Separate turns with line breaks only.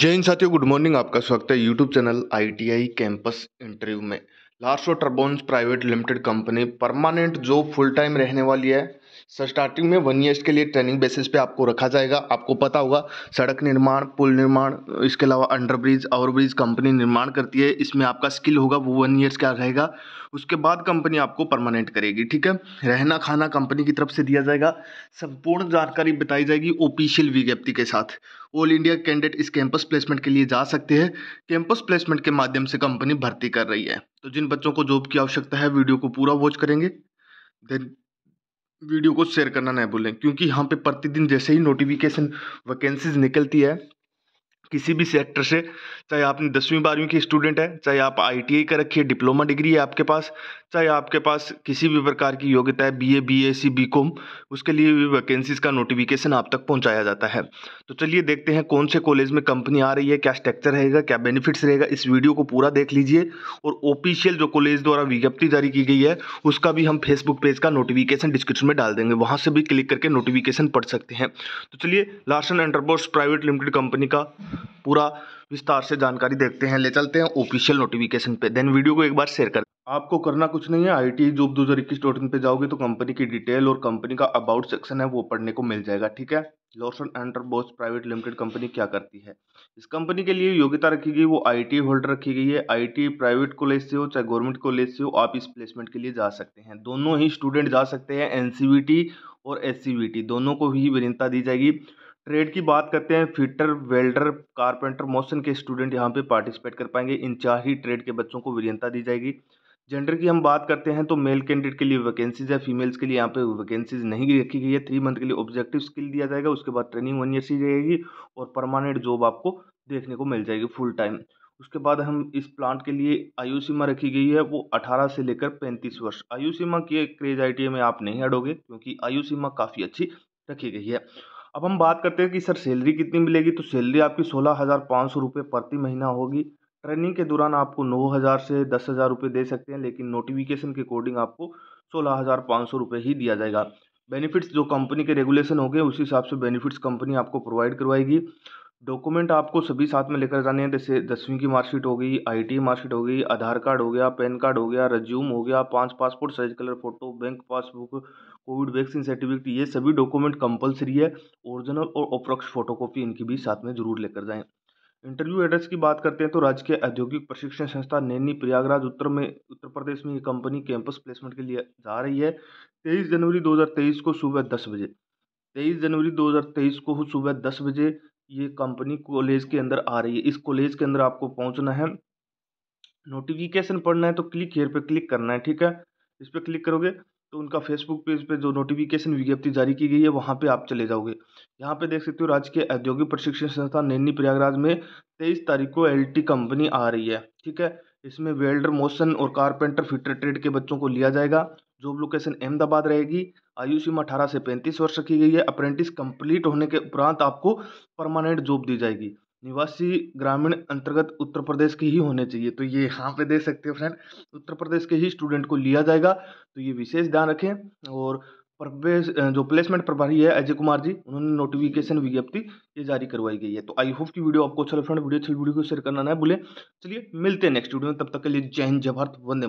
जैन साथियों good morning आपका स्वागत है YouTube channel ITI campus interview में लार्सो टर्बोन्स private limited company permanent job full time रहने वाली है सर स्टार्टिंग में वन ईयर्स के लिए ट्रेनिंग बेसिस पे आपको रखा जाएगा आपको पता होगा सड़क निर्माण पुल निर्माण इसके अलावा अंडरब्रिज ब्रिज कंपनी निर्माण करती है इसमें आपका स्किल होगा वो वन ईयर्स का रहेगा उसके बाद कंपनी आपको परमानेंट करेगी ठीक है रहना खाना कंपनी की तरफ से दिया जाएगा संपूर्ण जानकारी बताई जाएगी ओपीशियल विज्ञप्ति के साथ ऑल इंडिया कैंडिडेट इस कैंपस प्लेसमेंट के लिए जा सकते हैं कैंपस प्लेसमेंट के माध्यम से कंपनी भर्ती कर रही है तो जिन बच्चों को जॉब की आवश्यकता है वीडियो को पूरा वॉच करेंगे देन वीडियो को शेयर करना ना भूलें क्योंकि यहाँ पे प्रतिदिन जैसे ही नोटिफिकेशन वैकेंसीज निकलती है किसी भी सेक्टर से चाहे आपने दसवीं बारहवीं के स्टूडेंट हैं चाहे आप आईटीआई कर रखी है डिप्लोमा डिग्री है आपके पास चाहे आपके पास किसी भी प्रकार की योग्यता है B A B A C B com उसके लिए भी वैकेंसीज का नोटिफिकेशन आप तक पहुंचाया जाता है तो चलिए देखते हैं कौन से कॉलेज में कंपनी आ रही है क्या स्ट्रक्चर रहेगा क्या बेनिफिट्स रहेगा इस वीडियो को पूरा देख लीजिए और ऑफिशियल जो कॉलेज द्वारा विज्ञप्ति जारी की गई है उसका भी हम फेसबुक पेज का नोटिफिकेशन डिस्क्रिप्शन में डाल देंगे वहाँ से भी क्लिक करके नोटिफिकेशन पढ़ सकते हैं तो चलिए लार्सन एंटरपोर्स प्राइवेट लिमिटेड कंपनी का पूरा विस्तार से जानकारी देखते हैं ले चलते हैं ऑफिशियल नोटिफिकेशन पे देन वीडियो को एक बार शेयर कर आपको करना कुछ नहीं है आई टी जॉब दो हज़ार इक्कीस डॉट इन पर जाओगे तो कंपनी की डिटेल और कंपनी का अबाउट सेक्शन है वो पढ़ने को मिल जाएगा ठीक है लॉर्सन एंटर बॉस प्राइवेट लिमिटेड कंपनी क्या करती है इस कंपनी के लिए योग्यता रखी गई वो टी होल्डर रखी गई है टी प्राइवेट कॉलेज से हो चाहे गवर्नमेंट कॉलेज से हो आप इस प्लेसमेंट के लिए जा सकते हैं दोनों ही स्टूडेंट जा सकते हैं टी और टी दोनों को ही वरीनता दी जाएगी ट्रेड की बात करते हैं फिटर वेल्डर कारपेंटर मोशन के स्टूडेंट यहाँ पे पार्टिसिपेट कर पाएंगे इन चार ही ट्रेड के बच्चों को वरीनता दी जाएगी जेंडर की हम बात करते हैं तो मेल कैंडिडेट के लिए वैकेंसीज है फीमेल्स के लिए यहाँ पे वैकेंसीज नहीं रखी गई है थ्री मंथ के लिए ऑब्जेक्टिव स्किल दिया जाएगा उसके बाद ट्रेनिंग वन ईयर सी जाएगी और परमानेंट जॉब आपको देखने को मिल जाएगी फुल टाइम उसके बाद हम इस प्लांट के लिए आयु सीमा रखी गई है वो 18 से लेकर 35 वर्ष आयु सीमा की क्रेज आई में आप नहीं अड़ोगे क्योंकि आयु सीमा काफ़ी अच्छी रखी गई है अब हम बात करते हैं कि सर सैलरी कितनी मिलेगी तो सैलरी आपकी सोलह हज़ार पाँच सौ रुपये प्रति महीना होगी ट्रेनिंग के दौरान आपको नौ हज़ार से दस हज़ार रुपये दे सकते हैं लेकिन नोटिफिकेशन के अकॉर्डिंग आपको सोलह हज़ार पाँच सौ रुपये ही दिया जाएगा बेनिफिट्स जो कंपनी के रेगुलेशन हो गए उस हिसाब से बेनिफिट्स कंपनी आपको प्रोवाइड करवाएगी डॉक्यूमेंट आपको सभी साथ में लेकर जाने हैं जैसे दसवीं की मार्कशीट हो गई आई मार्कशीट हो गई आधार कार्ड हो गया पैन कार्ड हो गया रज्यूम हो गया पाँच passport size colour photo bank passbook covid vaccine certificate ये सभी डॉक्यूमेंट कंपलसरी है ओरिजिनल और अप्रोक्स फोटोकॉपी इनकी भी साथ में जरूर लेकर जाएँ इंटरव्यू एड्रेस की बात करते हैं तो राज्य के औद्योगिक प्रशिक्षण संस्था नैनी प्रयागराज उत्तर में उत्तर प्रदेश में ये कंपनी कैंपस प्लेसमेंट के लिए जा रही है तेईस जनवरी 2023 को सुबह दस बजे तेईस जनवरी 2023 को सुबह दस बजे ये कंपनी कॉलेज के अंदर आ रही है इस कॉलेज के अंदर आपको पहुँचना है नोटिफिकेशन पढ़ना है तो क्लिक हेयर पे क्लिक करना है ठीक है इस पर क्लिक करोगे तो उनका फेसबुक पेज पर जो नोटिफिकेशन विज्ञप्ति जारी की गई है वहाँ पर आप चले जाओगे यहाँ पर देख सकते हो राज्य के औद्योगिक प्रशिक्षण संस्थान नैनी प्रयागराज में तेईस तारीख को एल कंपनी आ रही है ठीक है इसमें वेल्डर मोशन और कारपेंटर फिटर ट्रेड के बच्चों को लिया जाएगा जॉब लोकेशन अहमदाबाद रहेगी आयु सीमा अठारह से पैंतीस वर्ष रखी गई है अप्रेंटिस कंप्लीट होने के उपरांत आपको परमानेंट जॉब दी जाएगी निवासी ग्रामीण अंतर्गत उत्तर प्रदेश के ही होने चाहिए तो ये यहाँ पे दे सकते हो फ्रेंड उत्तर प्रदेश के ही स्टूडेंट को लिया जाएगा तो ये विशेष ध्यान रखें और प्रवेश जो प्लेसमेंट प्रभारी है अजय कुमार जी उन्होंने नोटिफिकेशन विज्ञप्ति ये जारी करवाई गई है तो आई होप की वीडियो आपको अच्छा लगे फ्रेंड वीडियो अच्छी वीडियो को शेयर करना ना भूलें चलिए मिलते हैं नेक्स्ट वीडियो में तब तक के लिए जय हिंद जय भारत वंदे